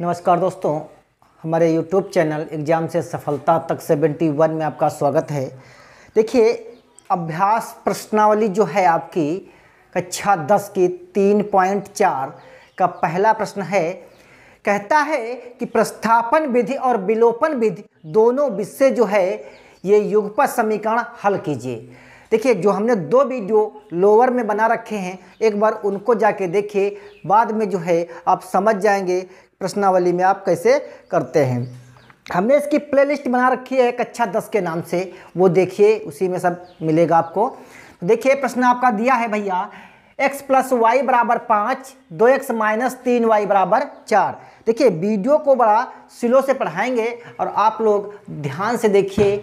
नमस्कार दोस्तों हमारे YouTube चैनल एग्जाम से सफलता तक 71 में आपका स्वागत है देखिए अभ्यास प्रश्नावली जो है आपकी कक्षा 10 की 3.4 का पहला प्रश्न है कहता है कि प्रस्थापन विधि और विलोपन विधि दोनों विषय जो है ये युगप समीकरण हल कीजिए देखिए जो हमने दो वीडियो लोअर में बना रखे हैं एक बार उनको जाके देखिए बाद में जो है आप समझ जाएंगे प्रश्नावली में आप कैसे करते हैं हमने इसकी प्लेलिस्ट बना रखी है कक्षा अच्छा दस के नाम से वो देखिए उसी में सब मिलेगा आपको तो देखिए प्रश्न आपका दिया है भैया एक्स प्लस वाई बराबर पाँच दो एक्स माइनस तीन वाई बराबर चार देखिए वीडियो को बड़ा स्लो से पढ़ाएंगे और आप लोग ध्यान से देखिए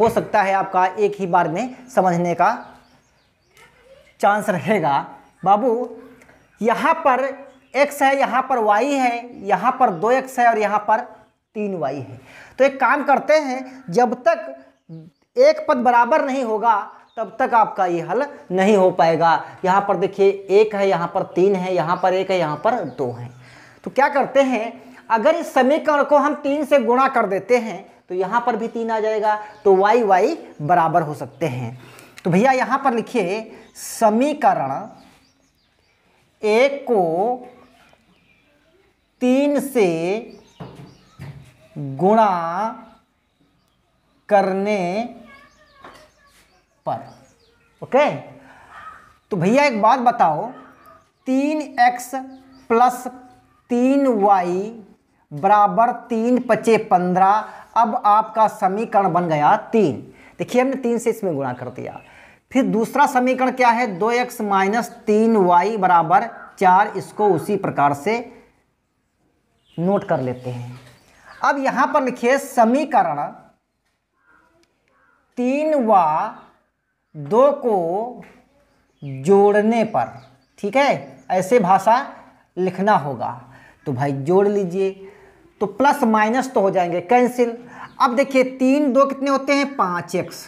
हो सकता है आपका एक ही बार में समझने का चांस रहेगा बाबू यहाँ पर एक्स है यहाँ पर वाई है यहाँ पर दो एक्स है और यहाँ पर तीन वाई है तो एक काम करते हैं जब तक एक पद बराबर नहीं होगा तब तक आपका ये हल नहीं हो पाएगा यहाँ पर देखिए एक है यहाँ पर तीन है यहाँ पर एक है यहाँ पर दो है तो क्या करते हैं अगर इस समीकरण को हम तीन से गुणा कर देते हैं तो यहाँ पर भी तीन आ जाएगा तो वाई वाई बराबर हो सकते हैं तो भैया यहाँ पर लिखिए समीकरण एक को तीन से गुणा करने पर ओके तो भैया एक बात बताओ तीन एक्स प्लस तीन वाई बराबर तीन पचे पंद्रह अब आपका समीकरण बन गया तीन देखिए हमने तीन से इसमें गुणा कर दिया फिर दूसरा समीकरण क्या है दो एक्स माइनस तीन वाई बराबर चार इसको उसी प्रकार से नोट कर लेते हैं अब यहां पर लिखिए समीकरण तीन व दो को जोड़ने पर ठीक है ऐसे भाषा लिखना होगा तो भाई जोड़ लीजिए तो प्लस माइनस तो हो जाएंगे कैंसिल अब देखिए तीन दो कितने होते हैं पाँच एक्स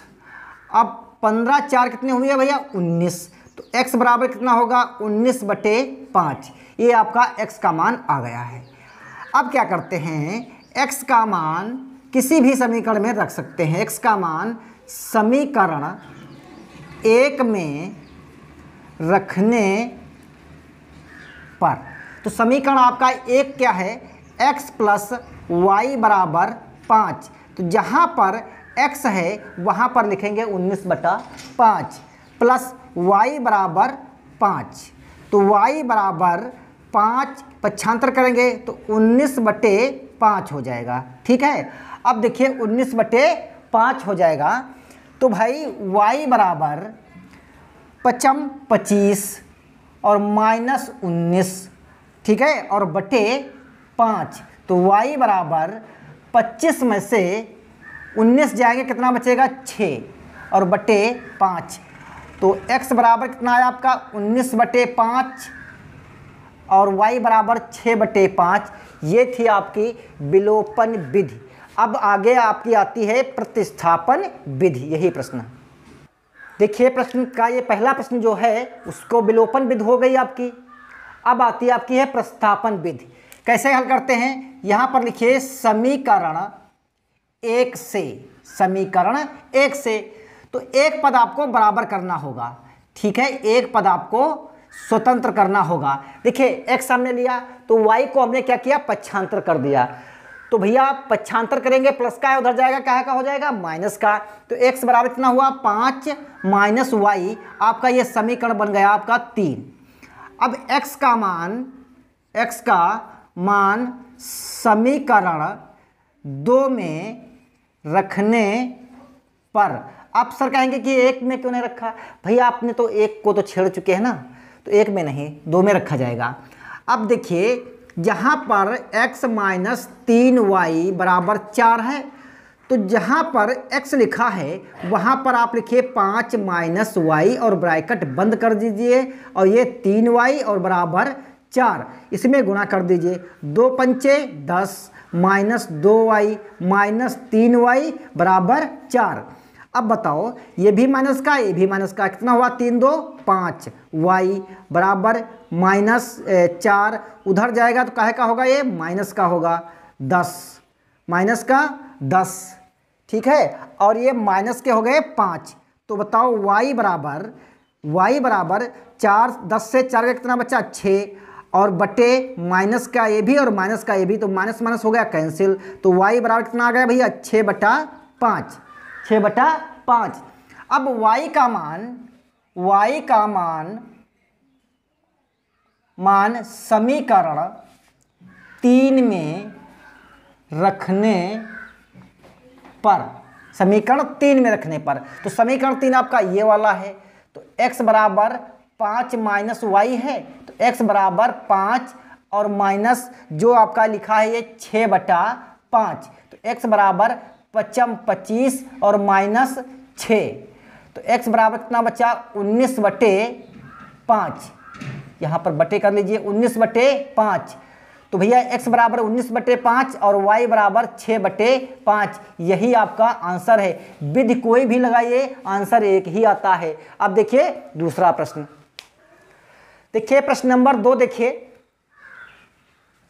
अब पंद्रह चार कितने हुए भैया उन्नीस तो एक्स बराबर कितना होगा उन्नीस बटे पाँच ये आपका एक्स का मान आ गया है अब क्या करते हैं x का मान किसी भी समीकरण में रख सकते हैं x का मान समीकरण एक में रखने पर तो समीकरण आपका एक क्या है x प्लस वाई बराबर पाँच तो जहाँ पर x है वहाँ पर लिखेंगे उन्नीस बटा पाँच प्लस वाई बराबर पाँच तो y बराबर पाँच पक्षांतर करेंगे तो उन्नीस बटे पाँच हो जाएगा ठीक है अब देखिए उन्नीस बटे पाँच हो जाएगा तो भाई y बराबर पचम पच्चीस और माइनस उन्नीस ठीक है और बटे पाँच तो y बराबर पच्चीस में से उन्नीस जाएंगे कितना बचेगा छः और बटे पाँच तो x बराबर कितना आया आपका उन्नीस बटे पाँच और y बराबर छः बटे पाँच ये थी आपकी विलोपन विधि अब आगे आपकी आती है प्रतिस्थापन विधि यही प्रश्न देखिए प्रश्न का ये पहला प्रश्न जो है उसको विलोपन विधि हो गई आपकी अब आती है आपकी है प्रस्थापन विधि कैसे हल करते हैं यहाँ पर लिखिए समीकरण एक से समीकरण एक से तो एक पद आपको बराबर करना होगा ठीक है एक पद आपको स्वतंत्र करना होगा देखिए एक्स हमने लिया तो वाई को हमने क्या किया पक्षांतर कर दिया तो भैया पक्षांतर करेंगे प्लस का है उधर जाएगा क्या का हो जाएगा माइनस का तो एक्स बराबर इतना हुआ पाँच माइनस वाई आपका ये समीकरण बन गया आपका तीन अब एक्स का मान एक्स का मान समीकरण दो में रखने पर आप सर कहेंगे कि एक में क्यों नहीं रखा भैया आपने तो एक को तो छेड़ चुके हैं ना तो एक में नहीं दो में रखा जाएगा अब देखिए जहाँ पर x माइनस तीन वाई बराबर चार है तो जहाँ पर x लिखा है वहाँ पर आप लिखिए पाँच माइनस वाई और ब्रैकेट बंद कर दीजिए और ये तीन वाई और बराबर चार इसमें गुणा कर दीजिए दो पंचे दस माइनस दो वाई माइनस तीन वाई बराबर चार अब बताओ ये भी माइनस का ये भी माइनस का कितना हुआ तीन दो पाँच वाई बराबर माइनस चार उधर जाएगा तो कहे का होगा ये माइनस का होगा दस माइनस का दस ठीक है और ये माइनस के हो गए पाँच तो बताओ वाई बराबर वाई बराबर चार दस से चार का कितना बचा छः और बटे माइनस का ये भी और माइनस का ये भी तो माइनस माइनस हो गया कैंसिल तो वाई बराबर कितना आ गया भैया छः बटा पाँच छः बटा पाँच अब y का मान y का मान मान समीकरण तीन में रखने पर समीकरण तीन में रखने पर तो समीकरण तीन आपका ये वाला है तो x बराबर पाँच माइनस वाई है तो x बराबर पाँच और माइनस जो आपका लिखा है ये छः बटा पाँच तो x बराबर पचम पच्चीस और माइनस छ तो एक्स बराबर कितना बचा उन्नीस बटे पाँच यहाँ पर बटे कर लीजिए उन्नीस बटे पाँच तो भैया x बराबर उन्नीस बटे पाँच और y बराबर छः बटे पाँच यही आपका आंसर है विधि कोई भी लगाइए आंसर एक ही आता है अब देखिए दूसरा प्रश्न देखिए प्रश्न नंबर दो देखिए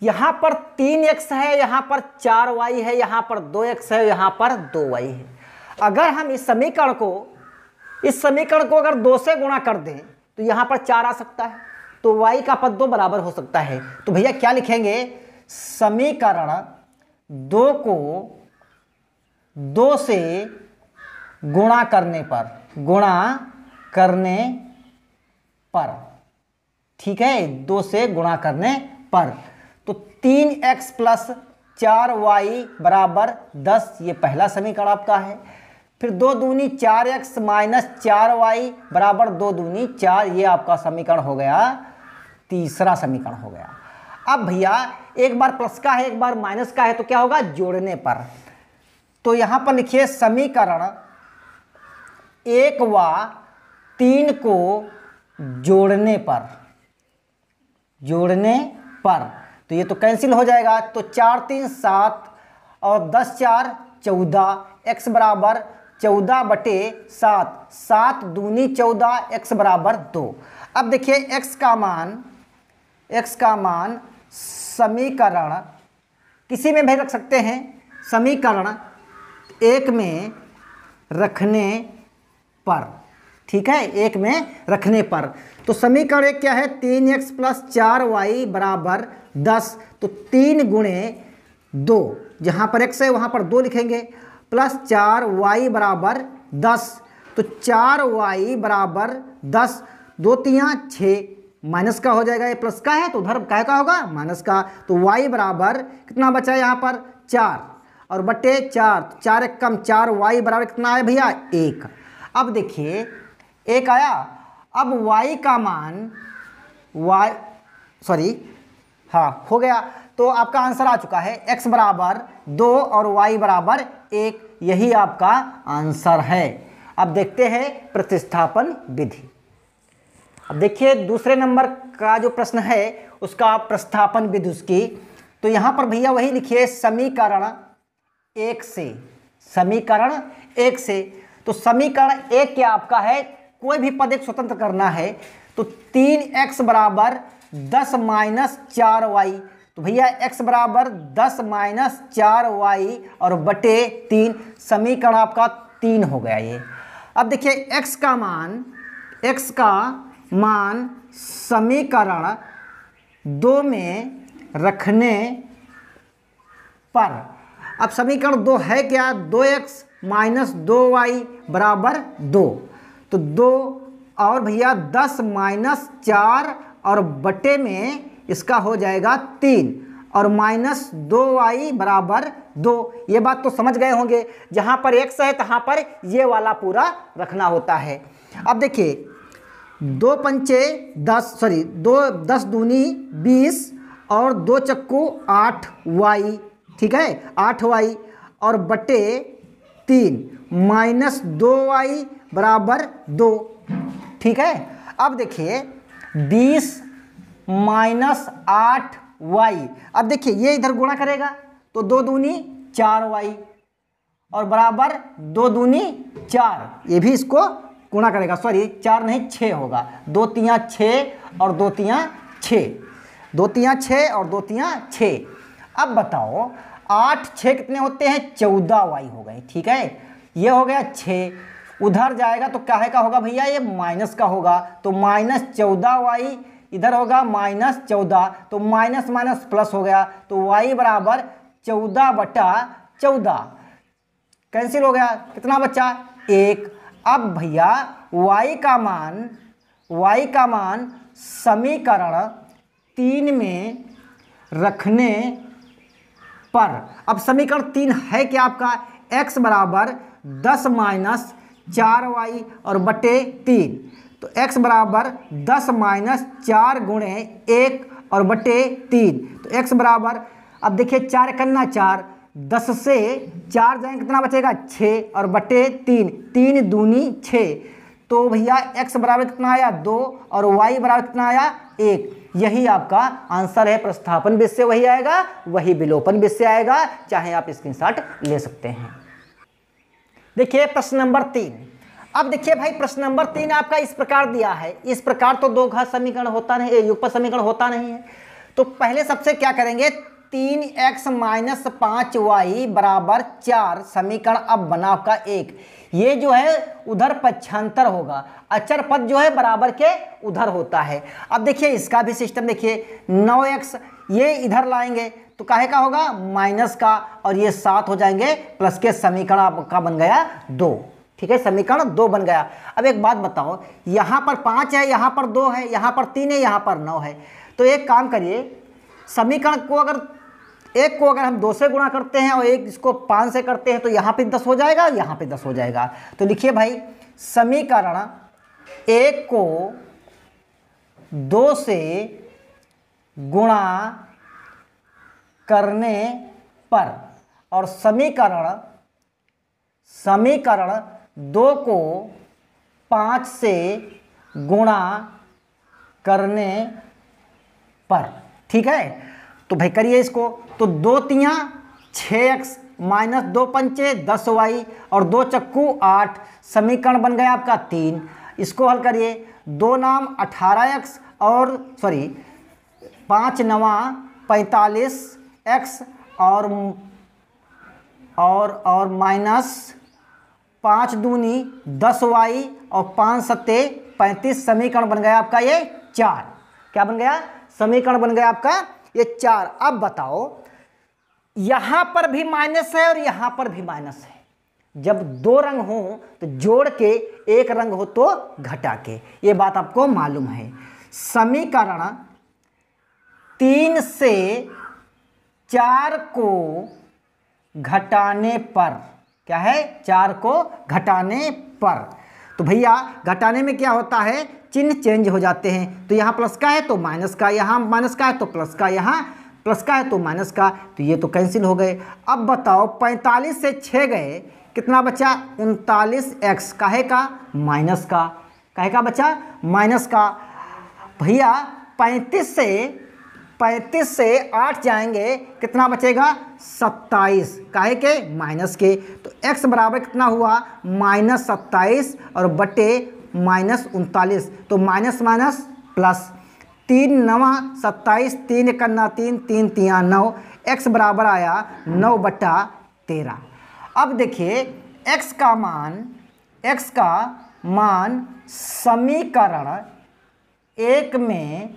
यहाँ पर तीन एक्स है यहां पर चार वाई है यहां पर दो एक्स है यहां पर दो वाई है अगर हम इस समीकरण को इस समीकरण को अगर दो से गुणा कर दें तो यहां पर चार आ सकता है तो वाई का पद दो बराबर हो सकता है तो भैया क्या लिखेंगे समीकरण दो को दो से गुणा करने पर गुणा करने पर ठीक है दो से गुणा करने पर तीन एक्स प्लस चार वाई बराबर दस ये पहला समीकरण आपका है फिर दो दूनी चार एक्स माइनस चार वाई बराबर दो दूनी चार ये आपका समीकरण हो गया तीसरा समीकरण हो गया अब भैया एक बार प्लस का है एक बार माइनस का है तो क्या होगा जोड़ने पर तो यहां पर लिखिए समीकरण एक व तीन को जोड़ने पर जोड़ने पर तो ये तो कैंसिल हो जाएगा तो चार तीन सात और दस चार चौदह एक्स बराबर चौदह बटे सात सात दूनी चौदह एक्स बराबर दो अब देखिए एक्स का मान एक्स का मान समीकरण किसी में भी रख सकते हैं समीकरण एक में रखने पर ठीक है एक में रखने पर तो समीकरण एक क्या है तीन एक्स प्लस चार वाई बराबर दस तो तीन गुणे दो जहाँ पर एक्स है वहाँ पर दो लिखेंगे प्लस चार वाई बराबर दस तो चार वाई बराबर दस दो तिया छः माइनस का हो जाएगा ये प्लस का है तो उधर का का होगा माइनस का तो वाई बराबर कितना बचा है यहाँ पर चार और बटे चार तो चार एक कम चार वाई बराबर कितना है भैया एक अब देखिए एक आया अब वाई का मान वाई सॉरी हाँ हो गया तो आपका आंसर आ चुका है x बराबर दो और y बराबर एक यही आपका आंसर है अब देखते हैं प्रतिस्थापन विधि अब देखिए दूसरे नंबर का जो प्रश्न है उसका प्रस्थापन विधि उसकी तो यहाँ पर भैया वही लिखिए समीकरण एक से समीकरण एक से तो समीकरण एक क्या आपका है कोई भी पद एक स्वतंत्र करना है तो तीन एक्स बराबर दस माइनस चार वाई तो भैया एक्स बराबर दस माइनस चार वाई और बटे तीन समीकरण आपका तीन हो गया ये अब देखिए एक्स का मान एक्स का मान समीकरण दो में रखने पर अब समीकरण दो है क्या दो एक्स माइनस दो वाई बराबर दो तो दो और भैया दस माइनस चार और बटे में इसका हो जाएगा तीन और माइनस दो वाई बराबर दो ये बात तो समझ गए होंगे जहाँ पर एक्स है तहाँ पर ये वाला पूरा रखना होता है अब देखिए दो पंचे दस सॉरी दो दस दूनी बीस और दो चक्कू आठ वाई ठीक है आठ वाई और बटे तीन माइनस दो वाई बराबर दो ठीक है अब देखिए बीस माइनस आठ वाई अब देखिए ये इधर गुणा करेगा तो दो दूनी चार वाई और बराबर दो दूनी चार ये भी इसको गुणा करेगा सॉरी चार नहीं छः होगा दो तियाँ छः और दो तियाँ छः दो तियाँ छः और दो तियाँ छः अब बताओ आठ छः कितने होते हैं चौदह वाई हो गए ठीक है ये हो गया छः उधर जाएगा तो है का होगा भैया ये माइनस का होगा तो माइनस चौदह वाई इधर होगा माइनस चौदह तो माइनस माइनस प्लस हो गया तो वाई बराबर चौदह बटा चौदह कैंसिल हो गया कितना बच्चा एक अब भैया वाई का मान वाई का मान समीकरण तीन में रखने पर अब समीकरण तीन है क्या आपका एक्स बराबर दस माइनस चार वाई और बटे तीन तो x बराबर दस माइनस चार गुणे एक और बटे तीन तो x बराबर अब देखिए चार कन्ना चार दस से चार जाए कितना बचेगा छः और बटे तीन तीन दूनी छः तो भैया x बराबर कितना आया दो और y बराबर कितना आया एक यही आपका आंसर है प्रस्थापन विषय वही आएगा वही विलोपन विषय आएगा चाहे आप स्क्रीनशॉट ले सकते हैं देखिए प्रश्न नंबर तीन अब देखिए भाई प्रश्न नंबर तीन आपका इस प्रकार दिया है इस प्रकार तो दो घात समीकरण होता नहीं युगपद समीकरण होता नहीं है तो पहले सबसे क्या करेंगे तीन एक्स माइनस पाँच वाई बराबर चार समीकरण अब बना का एक ये जो है उधर पक्षांतर होगा अचर पद जो है बराबर के उधर होता है अब देखिए इसका भी सिस्टम देखिए नौ एक्स ये इधर लाएंगे तो काहे का होगा माइनस का और ये सात हो जाएंगे प्लस के समीकरण आपका बन गया दो ठीक है समीकरण दो बन गया अब एक बात बताओ यहां पर पाँच है यहां पर दो है यहां पर तीन है यहां पर नौ है तो एक काम करिए समीकरण को अगर एक को अगर हम दो से गुणा करते हैं और एक इसको पाँच से करते हैं तो यहां पे दस हो जाएगा यहां पे दस हो जाएगा तो लिखिए भाई समीकरण एक को दो से गुणा करने पर और समीकरण समीकरण दो को पाँच से गुणा करने पर ठीक है तो भाई करिए इसको तो दो तिया छः एक्स माइनस दो पंचे दस वाई और दो चक्कू आठ समीकरण बन गया आपका तीन इसको हल करिए दो नाम अठारह एक्स और सॉरी पाँच नवा पैंतालीस एक्स और और और माइनस पाँच दूनी दस वाई और पाँच सत्ते पैंतीस समीकरण बन गया आपका ये चार क्या बन गया समीकरण बन गया आपका ये चार अब बताओ यहाँ पर भी माइनस है और यहाँ पर भी माइनस है जब दो रंग हो तो जोड़ के एक रंग हो तो घटा के ये बात आपको मालूम है समीकरण तीन से चार को घटाने पर क्या है चार को घटाने पर तो भैया घटाने में क्या होता है चिन्ह चेंज हो जाते हैं तो यहाँ प्लस का है तो माइनस का यहाँ माइनस का है तो प्लस का यहाँ प्लस का है तो माइनस का तो ये तो कैंसिल हो गए अब बताओ 45 से 6 गए कितना बचा उनतालीस एक्स काहे का माइनस का काहे का बचा माइनस का भैया 35 से पैंतीस से आठ जाएंगे कितना बचेगा सत्ताईस काहे के माइनस के तो एक्स बराबर कितना हुआ माइनस सत्ताईस और बटे माइनस उनतालीस तो माइनस माइनस प्लस तीन नवा सत्ताईस तीन इकन्ना तीन तीन तिया नौ एक्स बराबर आया नौ बटा तेरह अब देखिए एक्स का मान एक्स का मान समीकरण एक में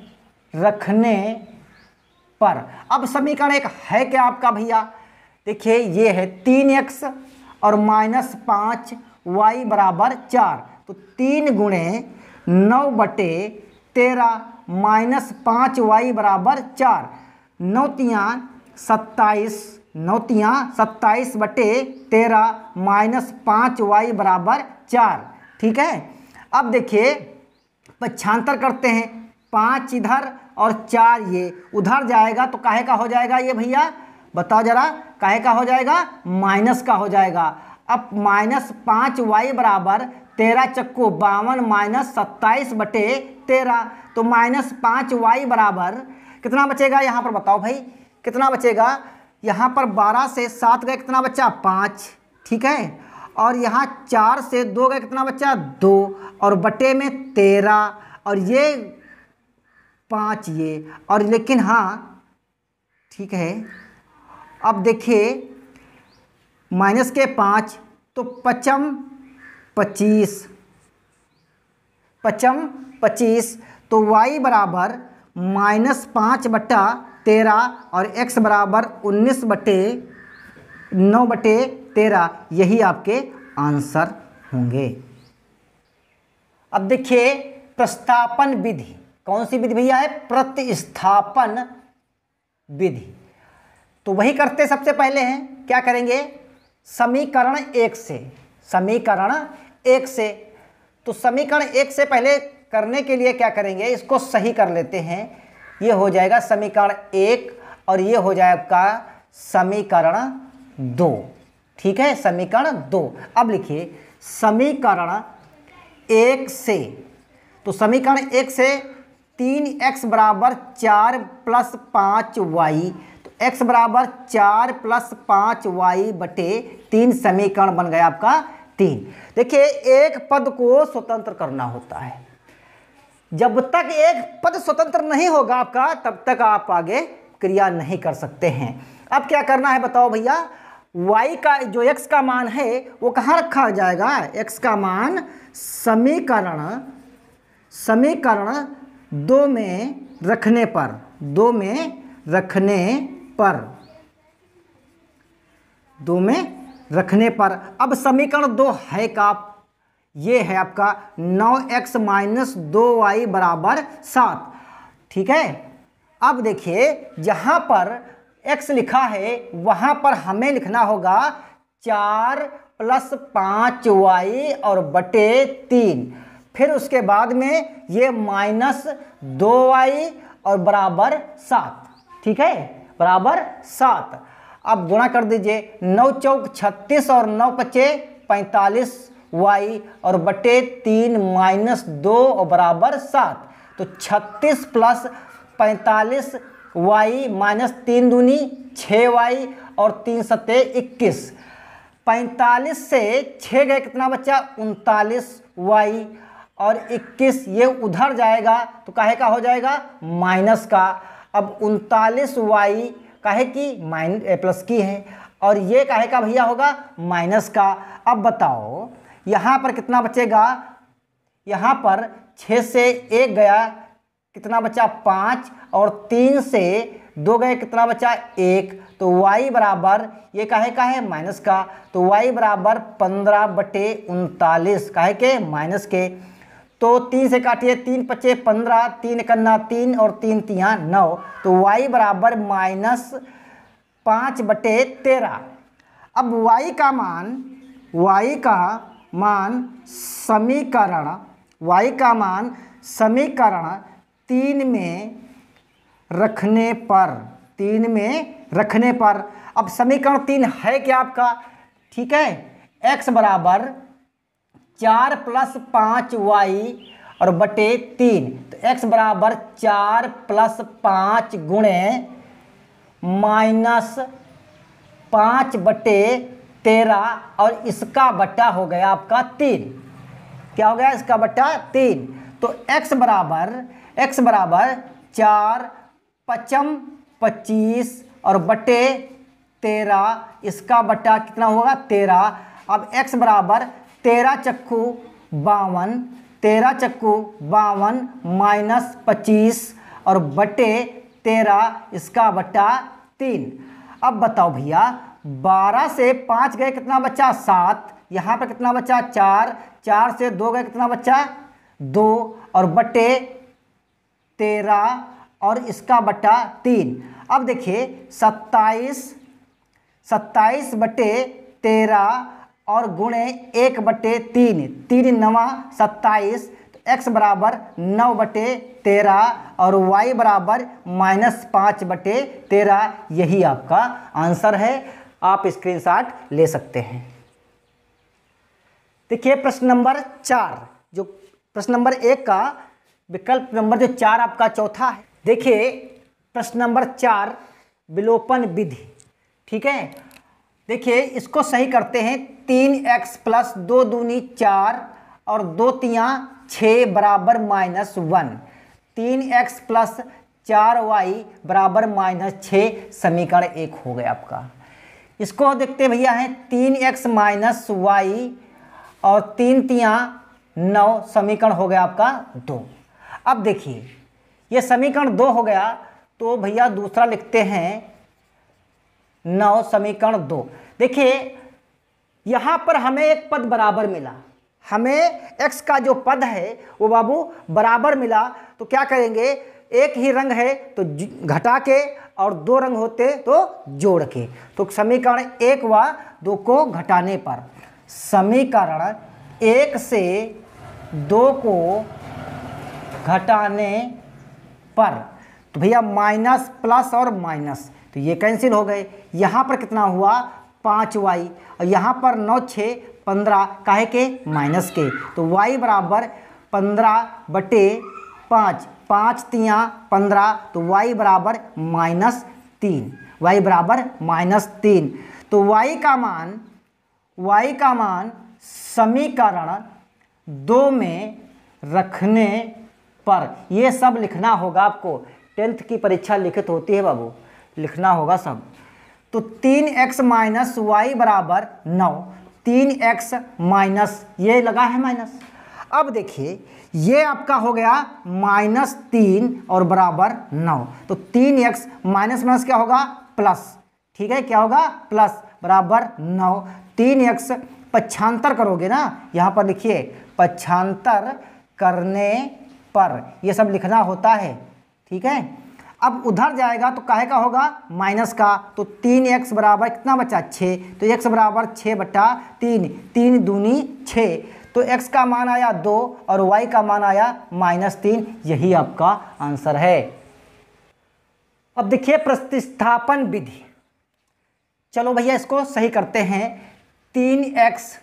रखने पर अब समीकरण एक है क्या आपका भैया देखिए ये है तीन एक्स और माइनस पाँच वाई बराबर चार तो तीन गुणे नौ बटे तेरह माइनस पाँच वाई बराबर चार नौतियाँ सत्ताईस नौतियाँ सत्ताईस बटे तेरह माइनस पाँच वाई बराबर चार ठीक है अब देखिए पक्षांतर करते हैं पाँच इधर और चार ये उधर जाएगा तो काहे का हो जाएगा ये भैया बताओ जरा काहे का हो जाएगा माइनस का हो जाएगा अब माइनस पाँच वाई बराबर तेरह चक्को बावन माइनस सत्ताईस बटे तेरह तो माइनस पाँच वाई बराबर कितना बचेगा यहाँ पर बताओ भाई कितना बचेगा यहाँ पर बारह से सात गए कितना बच्चा पाँच ठीक है और यहाँ चार से दो गए कितना बच्चा दो और बटे में तेरह और ये पाँच ये और लेकिन हाँ ठीक है अब देखिए माइनस के पाँच तो पचम पच्चीस पचम पच्चीस तो वाई बराबर माइनस पाँच बट्टा तेरह और एक्स बराबर उन्नीस बटे नौ बटे तेरह यही आपके आंसर होंगे अब देखिए प्रस्तापन विधि कौन सी विधि भैया है प्रतिस्थापन विधि तो वही करते सबसे पहले हैं क्या करेंगे समीकरण एक से समीकरण एक से तो समीकरण एक से पहले करने के लिए क्या करेंगे इसको सही कर लेते हैं ये हो जाएगा समीकरण एक और ये हो जाएगा आपका समीकरण दो ठीक है समीकरण दो अब लिखिए समीकरण एक से तो समीकरण एक से तीन एक्स बराबर चार प्लस पाँच वाई तो एक्स बराबर चार प्लस पाँच वाई बटे तीन समीकरण बन गया आपका तीन देखिए एक पद को स्वतंत्र करना होता है जब तक एक पद स्वतंत्र नहीं होगा आपका तब तक आप आगे क्रिया नहीं कर सकते हैं अब क्या करना है बताओ भैया y का जो x का मान है वो कहाँ रखा जाएगा x का मान समीकरण समीकरण दो में रखने पर दो में रखने पर दो में रखने पर अब समीकरण दो है का ये है आपका नौ एक्स माइनस दो वाई बराबर सात ठीक है अब देखिए जहाँ पर x लिखा है वहाँ पर हमें लिखना होगा चार प्लस पाँच वाई और बटे तीन फिर उसके बाद में ये माइनस दो वाई और बराबर सात ठीक है बराबर सात अब गुणा कर दीजिए नौ चौक छत्तीस और नौ पचे पैंतालीस वाई और बटे तीन माइनस दो और बराबर सात तो छत्तीस प्लस पैंतालीस वाई माइनस तीन दूनी छः वाई और तीन सत्ते इक्कीस पैंतालीस से छः गए कितना बच्चा उनतालीस वाई और 21 ये उधर जाएगा तो काहे का हो जाएगा माइनस का अब उनतालीस वाई काहे की माइन प्लस की है और ये काहे का भैया होगा माइनस का अब बताओ यहाँ पर कितना बचेगा यहाँ पर छः से एक गया कितना बचा पाँच और तीन से दो गए कितना बचा एक तो y बराबर ये काहे का है माइनस का तो y बराबर पंद्रह बटे उनतालीस काहे के माइनस के तो तीन से काटिए तीन पच्चे पंद्रह तीन कन्ना तीन और तीन तिहा नौ तो वाई बराबर माइनस पाँच बटे तेरह अब वाई का मान वाई का मान समीकरण वाई का मान समीकरण तीन में रखने पर तीन में रखने पर अब समीकरण तीन है क्या आपका ठीक है एक्स बराबर चार प्लस पाँच वाई और बटे तीन तो एक्स बराबर चार प्लस पाँच गुणे माइनस पाँच बटे तेरह और इसका बट्टा हो गया आपका तीन क्या हो गया इसका बट्टा तीन तो x बराबर x बराबर चार पचम पच्चीस और बटे तेरह इसका बट्टा कितना होगा तेरह अब x बराबर तेरह चक्कू बावन तेरह चक्कू बावन माइनस पच्चीस और बटे तेरह इसका बट्टा तीन अब बताओ भैया बारह से पाँच गए कितना बचा सात यहाँ पर कितना बचा चार चार से दो गए कितना बचा दो और बटे तेरह और इसका बट्टा तीन अब देखिए सत्ताईस सत्ताईस बटे तेरह और गुणे एक बटे तीन तीन नवा सत्ताईस तो एक्स बराबर नौ बटे तेरह और वाई बराबर माइनस पाँच बटे तेरह यही आपका आंसर है आप स्क्रीनशॉट ले सकते हैं देखिए प्रश्न नंबर चार जो प्रश्न नंबर एक का विकल्प नंबर जो चार आपका चौथा है देखिए प्रश्न नंबर चार विलोपन विधि ठीक है देखिए इसको सही करते हैं तीन एक्स प्लस दो दूनी चार और दो तियाँ छः बराबर माइनस वन तीन एक्स प्लस चार वाई बराबर माइनस छः समीकरण एक हो गया आपका इसको देखते भैया हैं तीन एक्स माइनस वाई और तीन तियाँ नौ समीकरण हो गया आपका दो अब देखिए ये समीकरण दो हो गया तो भैया दूसरा लिखते हैं नौ समीकरण दो देखिए यहाँ पर हमें एक पद बराबर मिला हमें x का जो पद है वो बाबू बराबर मिला तो क्या करेंगे एक ही रंग है तो घटा के और दो रंग होते तो जोड़ के तो समीकरण एक व दो को घटाने पर समीकरण एक से दो को घटाने पर तो भैया माइनस प्लस और माइनस तो ये कैंसिल हो गए यहाँ पर कितना हुआ पाँच वाई और यहाँ पर नौ छः पंद्रह काहे के माइनस के तो वाई बराबर पंद्रह बटे पाँच पाँच तिया पंद्रह तो वाई बराबर माइनस तीन वाई बराबर माइनस तीन तो वाई का मान वाई का मान समीकरण दो में रखने पर ये सब लिखना होगा आपको टेंथ की परीक्षा लिखित होती है बाबू लिखना होगा सब तो तीन एक्स माइनस वाई बराबर नौ तीन एक्स माइनस ये लगा है माइनस अब देखिए ये आपका हो गया माइनस तीन और बराबर नौ तो तीन एक्स माइनस माइनस क्या होगा प्लस ठीक है क्या होगा प्लस बराबर नौ तीन एक्स पच्छांतर करोगे ना यहाँ पर लिखिए पच्छांतर करने पर यह सब लिखना होता है ठीक है अब उधर जाएगा तो काहे का होगा माइनस का तो तीन एक्स बराबर कितना बचा छः तो एक्स बराबर छः बटा तीन तीन दूनी छः तो एक्स का मान आया दो और वाई का मान आया माइनस तीन यही आपका आंसर है अब देखिए प्रतिस्थापन विधि चलो भैया इसको सही करते हैं तीन एक्स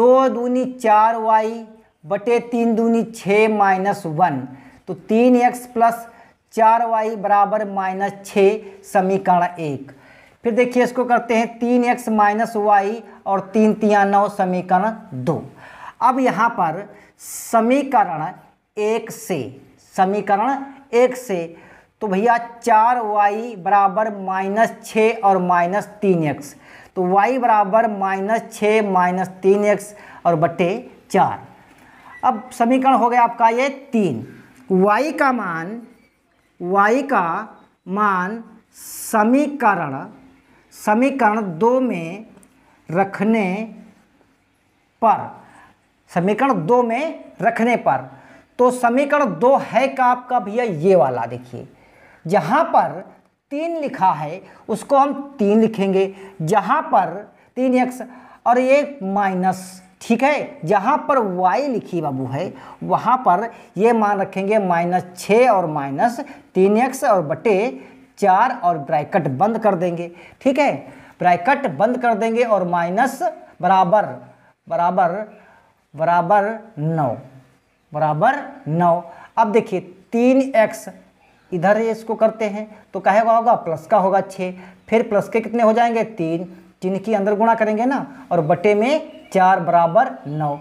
दो दूनी चार वाई बटे तीन दूनी छः माइनस वन तो तीन एक्स प्लस चार वाई बराबर माइनस छः समीकरण एक फिर देखिए इसको करते हैं तीन एक्स माइनस वाई और तीन तिया नौ समीकरण दो अब यहाँ पर समीकरण एक से समीकरण एक से तो भैया चार वाई बराबर माइनस छः और माइनस तीन एक्स तो वाई बराबर माइनस छः माइनस तीन एक्स और बटे चार अब समीकरण हो गया आपका ये तीन वाई का मान y का मान समीकरण समीकरण दो में रखने पर समीकरण दो में रखने पर तो समीकरण दो है का आपका भैया ये वाला देखिए जहाँ पर तीन लिखा है उसको हम तीन लिखेंगे जहाँ पर तीन एक्स और ये माइनस ठीक है जहाँ पर वाई लिखी बाबू है वहाँ पर ये मान रखेंगे माइनस छः और माइनस तीन एक्स और बटे चार और ब्रैकेट बंद कर देंगे ठीक है ब्रैकेट बंद कर देंगे और माइनस बराबर बराबर बराबर नौ बराबर नौ अब देखिए तीन एक्स इधर इसको करते हैं तो कहेगा होगा प्लस का होगा छः फिर प्लस के कितने हो जाएंगे तीन तीन के अंदर गुणा करेंगे ना और बटे में चार बराबर नौ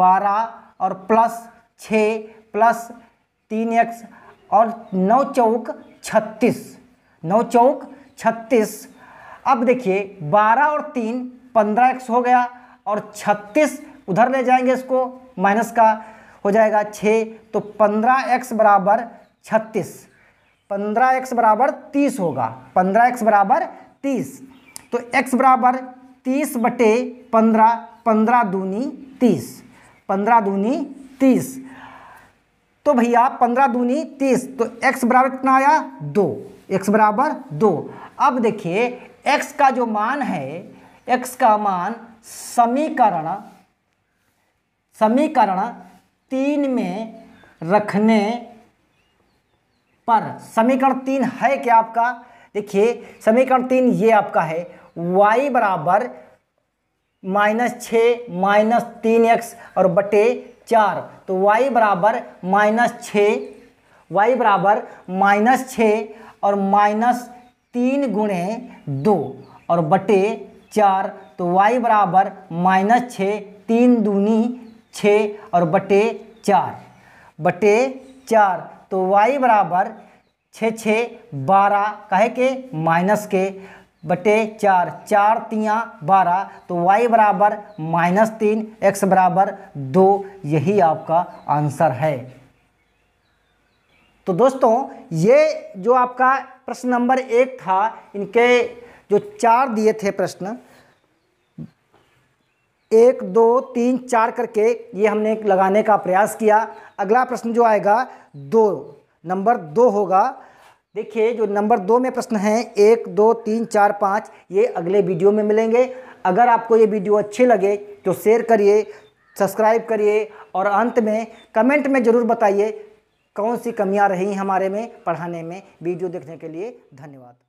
बारह और प्लस छः प्लस तीन एक्स और नौ चौक छत्तीस नौ चौक छत्तीस अब देखिए बारह और तीन पंद्रह एक्स हो गया और छत्तीस उधर ले जाएंगे इसको माइनस का हो जाएगा छः तो पंद्रह एक्स बराबर छत्तीस पंद्रह एक्स बराबर तीस होगा पंद्रह एक्स बराबर तीस तो एक्स बराबर तीस बटे पंद्रह पंद्रह दूनी तीस पंद्रह दूनी तीस तो भैया पंद्रह दूनी तीस तो एक्स बराबर कितना आया दो एक्स बराबर दो अब देखिए एक्स का जो मान है एक्स का मान समीकरण समीकरण तीन में रखने पर समीकरण तीन है क्या आपका देखिए समीकरण तीन ये आपका है y बराबर माइनस छः माइनस तीन एक्स और बटे चार तो वाई बराबर माइनस छः वाई बराबर माइनस छः और माइनस तीन गुणे दो और बटे चार तो वाई बराबर माइनस छः तीन दूनी छः और बटे चार बटे चार तो वाई बराबर छः छः बारह कहे के माइनस के बटे चार चार तियाँ बारह तो y बराबर माइनस तीन एक्स बराबर दो यही आपका आंसर है तो दोस्तों ये जो आपका प्रश्न नंबर एक था इनके जो चार दिए थे प्रश्न एक दो तीन चार करके ये हमने लगाने का प्रयास किया अगला प्रश्न जो आएगा दो नंबर दो होगा देखिए जो नंबर दो में प्रश्न है एक दो तीन चार पाँच ये अगले वीडियो में मिलेंगे अगर आपको ये वीडियो अच्छे लगे तो शेयर करिए सब्सक्राइब करिए और अंत में कमेंट में ज़रूर बताइए कौन सी कमियां रही हमारे में पढ़ाने में वीडियो देखने के लिए धन्यवाद